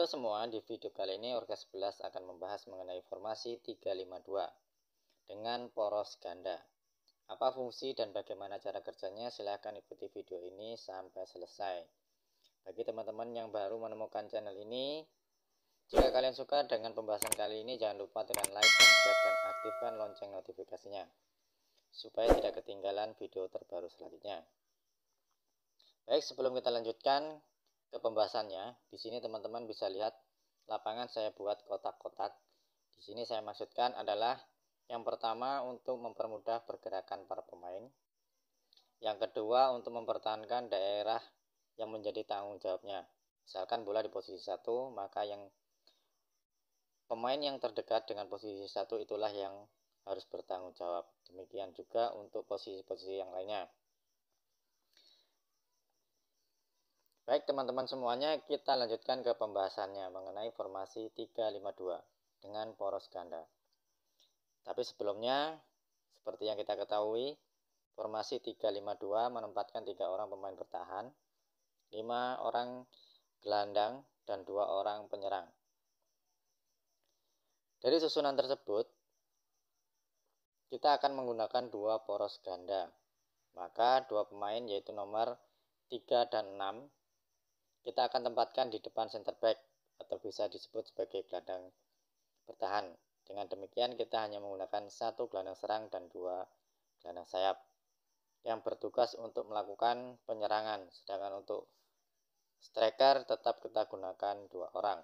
Halo semua, di video kali ini Orga 11 akan membahas mengenai formasi 352 dengan poros ganda. Apa fungsi dan bagaimana cara kerjanya? Silahkan ikuti video ini sampai selesai. Bagi teman-teman yang baru menemukan channel ini, jika kalian suka dengan pembahasan kali ini, jangan lupa tekan like, subscribe, dan aktifkan lonceng notifikasinya supaya tidak ketinggalan video terbaru selanjutnya. Baik, sebelum kita lanjutkan, ke pembahasannya. Di sini teman-teman bisa lihat lapangan saya buat kotak-kotak. Di sini saya maksudkan adalah yang pertama untuk mempermudah pergerakan para pemain. Yang kedua untuk mempertahankan daerah yang menjadi tanggung jawabnya. Misalkan bola di posisi satu, maka yang pemain yang terdekat dengan posisi satu itulah yang harus bertanggung jawab. Demikian juga untuk posisi-posisi yang lainnya. Baik teman-teman semuanya, kita lanjutkan ke pembahasannya mengenai formasi 352 dengan poros ganda. Tapi sebelumnya, seperti yang kita ketahui, formasi 352 menempatkan tiga orang pemain bertahan, lima orang gelandang, dan dua orang penyerang. Dari susunan tersebut, kita akan menggunakan dua poros ganda. Maka dua pemain yaitu nomor 3 dan 6 kita akan tempatkan di depan center back atau bisa disebut sebagai gelandang bertahan. Dengan demikian kita hanya menggunakan satu gelandang serang dan dua gelandang sayap yang bertugas untuk melakukan penyerangan, sedangkan untuk striker tetap kita gunakan dua orang.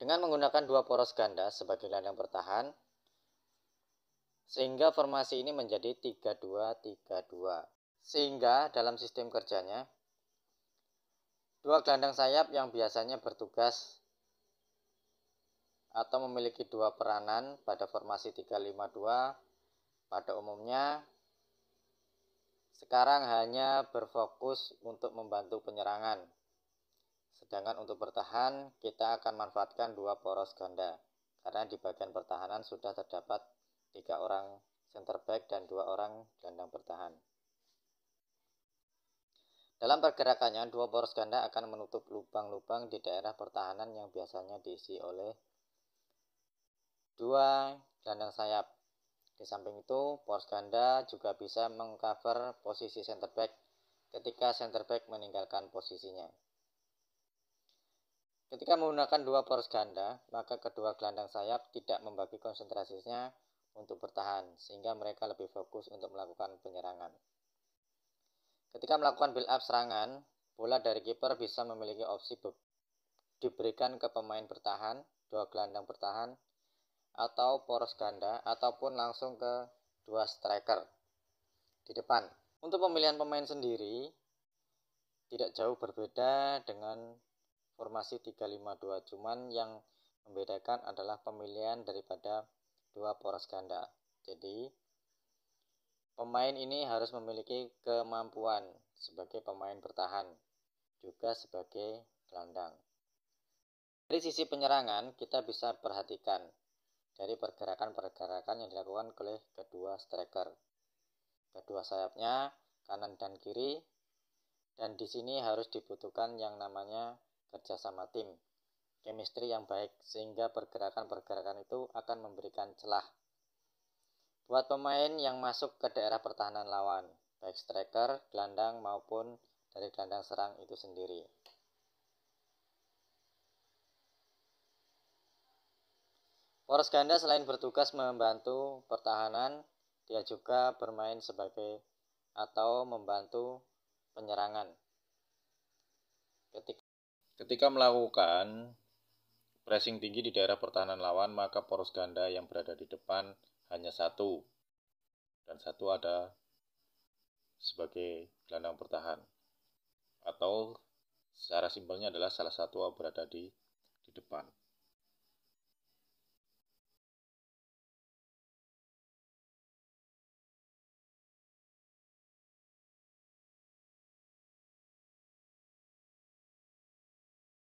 Dengan menggunakan dua poros ganda sebagai gelandang bertahan, sehingga formasi ini menjadi dua Sehingga dalam sistem kerjanya Dua gelandang sayap yang biasanya bertugas atau memiliki dua peranan pada formasi 352 pada umumnya sekarang hanya berfokus untuk membantu penyerangan. Sedangkan untuk bertahan, kita akan manfaatkan dua poros ganda karena di bagian pertahanan sudah terdapat tiga orang center back dan dua orang gelandang bertahan. Dalam pergerakannya, dua poros ganda akan menutup lubang-lubang di daerah pertahanan yang biasanya diisi oleh dua gelandang sayap. Di samping itu, poros ganda juga bisa mengcover posisi center back ketika center back meninggalkan posisinya. Ketika menggunakan dua poros ganda, maka kedua gelandang sayap tidak membagi konsentrasinya untuk bertahan, sehingga mereka lebih fokus untuk melakukan penyerangan. Ketika melakukan build up serangan, bola dari kiper bisa memiliki opsi diberikan ke pemain bertahan, dua gelandang bertahan, atau poros ganda, ataupun langsung ke dua striker di depan. Untuk pemilihan pemain sendiri, tidak jauh berbeda dengan formasi 352, cuman yang membedakan adalah pemilihan daripada dua poros ganda. Jadi, Pemain ini harus memiliki kemampuan sebagai pemain bertahan, juga sebagai gelandang. Dari sisi penyerangan, kita bisa perhatikan dari pergerakan-pergerakan yang dilakukan oleh kedua striker. Kedua sayapnya, kanan dan kiri, dan di sini harus dibutuhkan yang namanya kerjasama tim, chemistry yang baik, sehingga pergerakan-pergerakan itu akan memberikan celah buat pemain yang masuk ke daerah pertahanan lawan, baik striker, gelandang maupun dari gelandang serang itu sendiri. Poros ganda selain bertugas membantu pertahanan, dia juga bermain sebagai atau membantu penyerangan. Ketika, Ketika melakukan pressing tinggi di daerah pertahanan lawan, maka poros ganda yang berada di depan hanya satu dan satu ada sebagai gelandang bertahan atau secara simpelnya adalah salah satu berada di di depan.